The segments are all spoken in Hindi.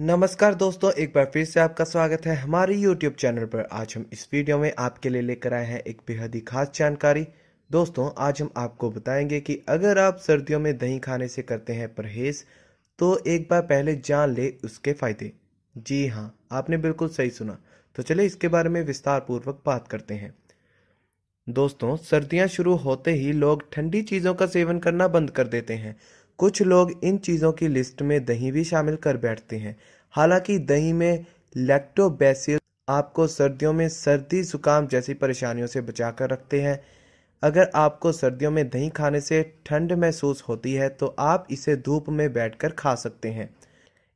नमस्कार दोस्तों एक बार फिर से आपका स्वागत है हमारे YouTube चैनल पर आज हम इस वीडियो में आपके लिए लेकर आए हैं एक बेहद ही खास जानकारी दोस्तों आज हम आपको बताएंगे कि अगर आप सर्दियों में दही खाने से करते हैं परहेज तो एक बार पहले जान ले उसके फायदे जी हाँ आपने बिल्कुल सही सुना तो चले इसके बारे में विस्तार पूर्वक बात करते हैं दोस्तों सर्दियाँ शुरू होते ही लोग ठंडी चीज़ों का सेवन करना बंद कर देते हैं कुछ लोग इन चीज़ों की लिस्ट में दही भी शामिल कर बैठते हैं हालांकि दही में लैक्टोबैसिल आपको सर्दियों में सर्दी जुकाम जैसी परेशानियों से बचा कर रखते हैं अगर आपको सर्दियों में दही खाने से ठंड महसूस होती है तो आप इसे धूप में बैठकर खा सकते हैं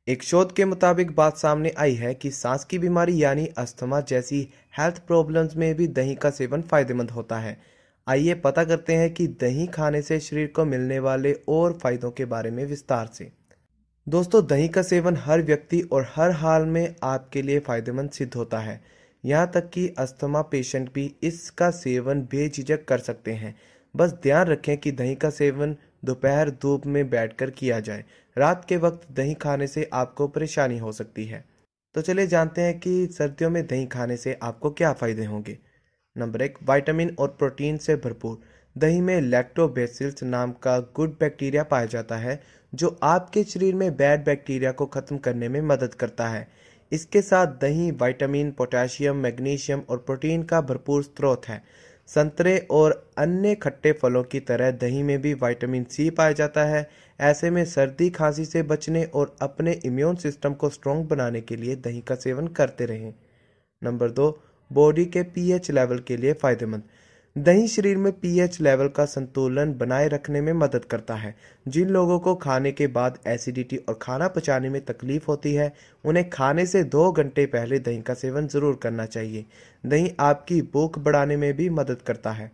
एक शोध के मुताबिक बात सामने आई है कि सांस की बीमारी यानी अस्थमा जैसी हेल्थ प्रॉब्लम्स में भी दही का सेवन फायदेमंद होता है आइए पता करते हैं कि दही खाने से शरीर को मिलने वाले और फायदों के बारे में विस्तार से दोस्तों दही का सेवन हर व्यक्ति और हर हाल में आपके लिए फायदेमंद सिद्ध होता है यहाँ तक कि अस्थमा पेशेंट भी इसका सेवन बेझिझक कर सकते हैं बस ध्यान रखें कि दही का सेवन दोपहर धूप में बैठकर किया जाए रात के वक्त दही खाने से आपको परेशानी हो सकती है तो चलिए जानते हैं कि सर्दियों में दही खाने से आपको क्या फ़ायदे होंगे नंबर एक वाइटामिन और प्रोटीन से भरपूर दही में लैक्टोबेसिल्स नाम का गुड बैक्टीरिया पाया जाता है जो आपके शरीर में बैड बैक्टीरिया को ख़त्म करने में मदद करता है इसके साथ दही विटामिन पोटेशियम मैग्नीशियम और प्रोटीन का भरपूर स्रोत है संतरे और अन्य खट्टे फलों की तरह दही में भी विटामिन सी पाया जाता है ऐसे में सर्दी खांसी से बचने और अपने इम्यून सिस्टम को स्ट्रोंग बनाने के लिए दही का सेवन करते रहें नंबर दो बॉडी के पीएच लेवल के लिए फायदेमंद दही शरीर में पीएच लेवल का संतुलन बनाए रखने में मदद करता है जिन लोगों को खाने के बाद एसिडिटी और खाना पचाने में तकलीफ होती है उन्हें खाने से दो घंटे पहले दही का सेवन जरूर करना चाहिए दही आपकी भूख बढ़ाने में भी मदद करता है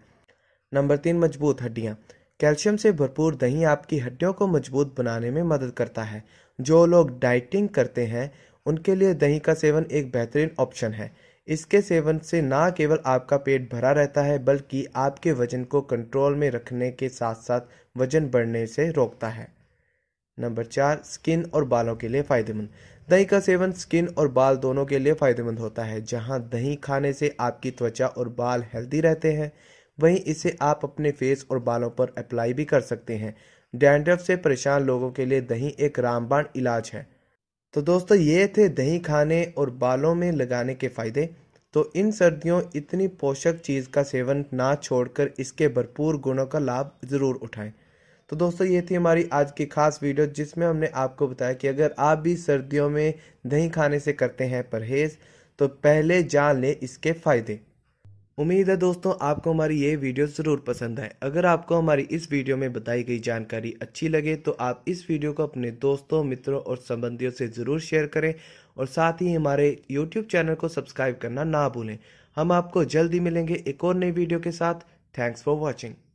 नंबर तीन मजबूत हड्डियाँ कैल्शियम से भरपूर दही आपकी हड्डियों को मजबूत बनाने में मदद करता है जो लोग डाइटिंग करते हैं उनके लिए दही का सेवन एक बेहतरीन ऑप्शन है इसके सेवन से ना केवल आपका पेट भरा रहता है बल्कि आपके वजन को कंट्रोल में रखने के साथ साथ वजन बढ़ने से रोकता है नंबर चार स्किन और बालों के लिए फ़ायदेमंद दही का सेवन स्किन और बाल दोनों के लिए फ़ायदेमंद होता है जहां दही खाने से आपकी त्वचा और बाल हेल्दी रहते हैं वहीं इसे आप अपने फेस और बालों पर अप्लाई भी कर सकते हैं डैंड्रफ से परेशान लोगों के लिए दही एक रामबाण इलाज है तो दोस्तों ये थे दही खाने और बालों में लगाने के फ़ायदे तो इन सर्दियों इतनी पोषक चीज़ का सेवन ना छोड़कर इसके भरपूर गुणों का लाभ ज़रूर उठाएं तो दोस्तों ये थी हमारी आज की खास वीडियो जिसमें हमने आपको बताया कि अगर आप भी सर्दियों में दही खाने से करते हैं परहेज़ तो पहले जान लें इसके फ़ायदे उम्मीद है दोस्तों आपको हमारी ये वीडियो ज़रूर पसंद आए अगर आपको हमारी इस वीडियो में बताई गई जानकारी अच्छी लगे तो आप इस वीडियो को अपने दोस्तों मित्रों और संबंधियों से ज़रूर शेयर करें और साथ ही हमारे यूट्यूब चैनल को सब्सक्राइब करना ना भूलें हम आपको जल्दी मिलेंगे एक और नई वीडियो के साथ थैंक्स फॉर वॉचिंग